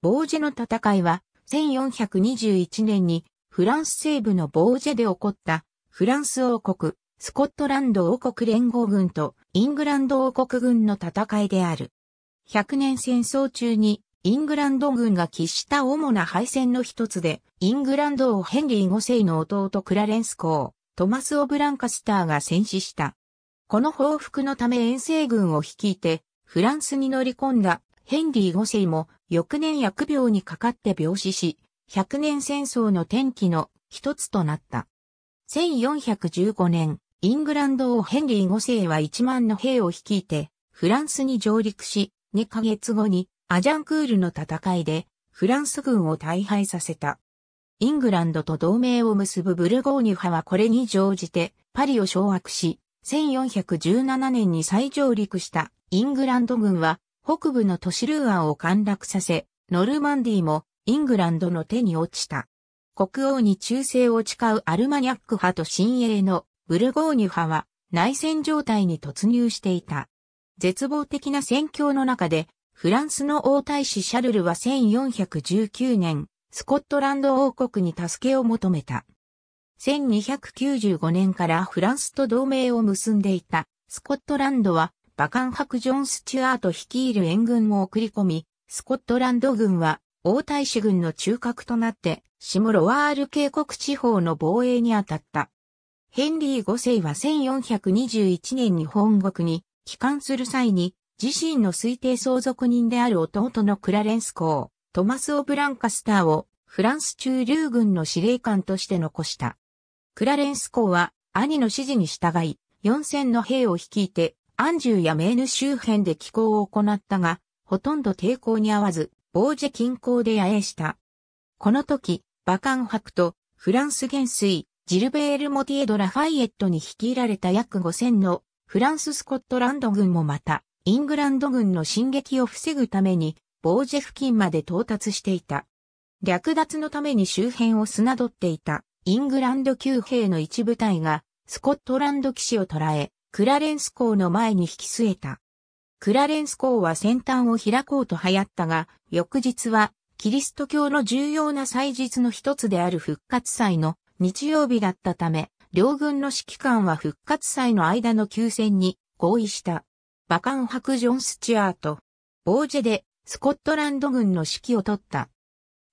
ボージェの戦いは、1421年にフランス西部のボージェで起こったフランス王国、スコットランド王国連合軍とイングランド王国軍の戦いである。100年戦争中にイングランド軍が喫した主な敗戦の一つで、イングランド王ヘンリー5世の弟クラレンス公、トマス・オブ・ランカスターが戦死した。この報復のため遠征軍を率いて、フランスに乗り込んだヘンリー5世も翌年疫病にかかって病死し、百年戦争の転機の一つとなった。1415年、イングランド王ヘンリー5世は1万の兵を率いて、フランスに上陸し、2ヶ月後にアジャンクールの戦いで、フランス軍を大敗させた。イングランドと同盟を結ぶブルゴーニュ派はこれに乗じて、パリを掌握し、1417年に再上陸したイングランド軍は北部の都市ルーアンを陥落させ、ノルマンディもイングランドの手に落ちた。国王に忠誠を誓うアルマニャック派と新鋭のブルゴーニュ派は内戦状態に突入していた。絶望的な戦況の中で、フランスの王太子シャルルは1419年、スコットランド王国に助けを求めた。1295年からフランスと同盟を結んでいたスコットランドは馬艦ク・ジョン・スチュアート率いる援軍を送り込み、スコットランド軍は王太子軍の中核となって、下ロワール渓谷地方の防衛に当たった。ヘンリー5世は1421年に本国に帰還する際に、自身の推定相続人である弟のクラレンス公、トマス・オブランカスターをフランス中流軍の司令官として残した。クラレンス公は兄の指示に従い、4000の兵を率いてアンジュやメーヌ周辺で寄港を行ったが、ほとんど抵抗に合わず、ボージェ近郊で野営した。この時、バカン博とフランス元帥、ジルベール・モティエド・ラファイエットに率いられた約5000のフランス・スコットランド軍もまた、イングランド軍の進撃を防ぐために、ボージェ付近まで到達していた。略奪のために周辺を砂取っていたイングランド旧兵の一部隊がスコットランド騎士を捕らえ、クラレンス港の前に引き据えた。クラレンス港は先端を開こうと流行ったが、翌日はキリスト教の重要な祭日の一つである復活祭の日曜日だったため、両軍の指揮官は復活祭の間の休戦に合意した。バカンク・ジョン・スチュアート。ボージェでスコットランド軍の指揮を取った。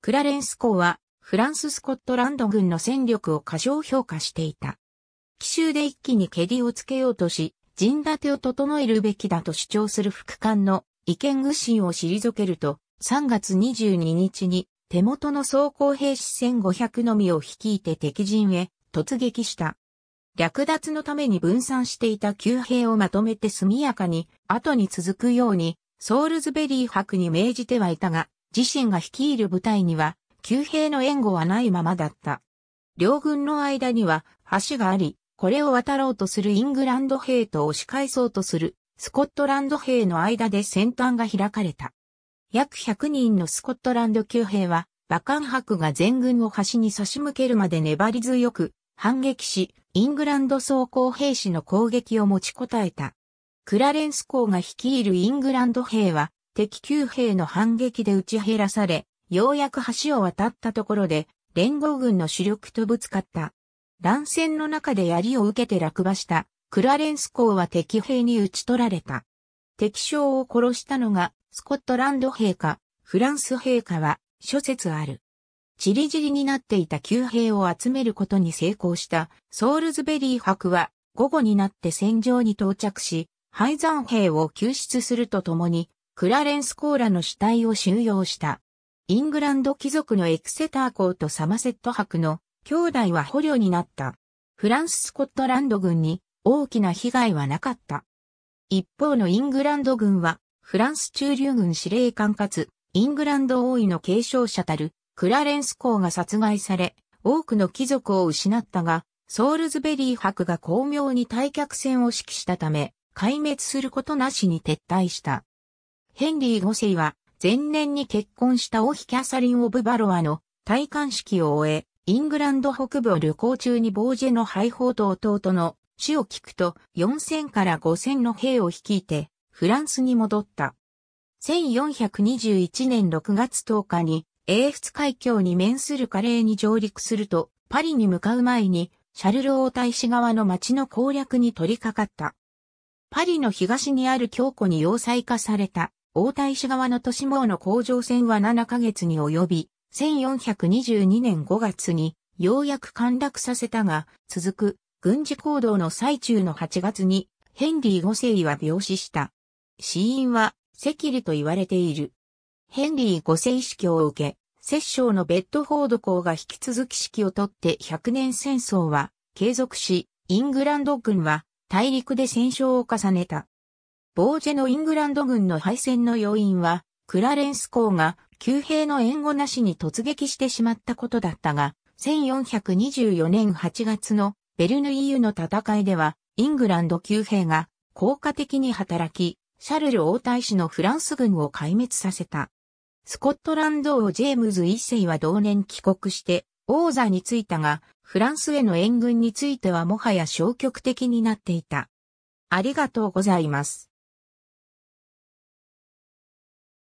クラレンス港はフランス・スコットランド軍の戦力を過小評価していた。奇襲で一気に蹴りをつけようとし、陣立てを整えるべきだと主張する副官の意見愚心を退けると、3月22日に手元の装甲兵士1500のみを率いて敵陣へ突撃した。略奪のために分散していた旧兵をまとめて速やかに後に続くようにソールズベリー博に命じてはいたが、自身が率いる部隊には旧兵の援護はないままだった。両軍の間には橋があり、これを渡ろうとするイングランド兵と押し返そうとするスコットランド兵の間で戦端が開かれた。約100人のスコットランド級兵は、馬漢伯が全軍を端に差し向けるまで粘り強く反撃し、イングランド装甲兵士の攻撃を持ちこたえた。クラレンス公が率いるイングランド兵は、敵級兵の反撃で打ち減らされ、ようやく橋を渡ったところで、連合軍の主力とぶつかった。乱戦の中で槍を受けて落馬したクラレンス公は敵兵に討ち取られた。敵将を殺したのがスコットランド陛下、フランス陛下は諸説ある。チリジリになっていた旧兵を集めることに成功したソールズベリー博は午後になって戦場に到着し、敗残兵を救出するとともに、クラレンスコーラの死体を収容した。イングランド貴族のエクセター公とサマセット博の兄弟は捕虜になった。フランス・スコットランド軍に大きな被害はなかった。一方のイングランド軍は、フランス中流軍司令官かつ、イングランド王位の継承者たる、クラレンス公が殺害され、多くの貴族を失ったが、ソールズベリー伯が巧妙に退却戦を指揮したため、壊滅することなしに撤退した。ヘンリー5世は、前年に結婚したオヒキャサリン・オブ・バロアの戴冠式を終え、イングランド北部を旅行中にボージェの廃砲と弟の死を聞くと4000から5000の兵を率いてフランスに戻った。1421年6月10日に英仏海峡に面するカレーに上陸するとパリに向かう前にシャルル王大使側の町の攻略に取り掛かった。パリの東にある強固に要塞化された王大使側の都市網の工場線は7ヶ月に及び1422年5月にようやく陥落させたが、続く軍事行動の最中の8月にヘンリー5世は病死した。死因は赤痢と言われている。ヘンリー5世死去を受け、摂政のベッドフォード公が引き続き指揮をとって100年戦争は継続し、イングランド軍は大陸で戦勝を重ねた。ボージェのイングランド軍の敗戦の要因は、クラレンス公が旧兵の援護なしに突撃してしまったことだったが、1424年8月のベルヌイユの戦いでは、イングランド旧兵が効果的に働き、シャルル王太子のフランス軍を壊滅させた。スコットランド王ジェームズ一世は同年帰国して、王座に着いたが、フランスへの援軍についてはもはや消極的になっていた。ありがとうございます。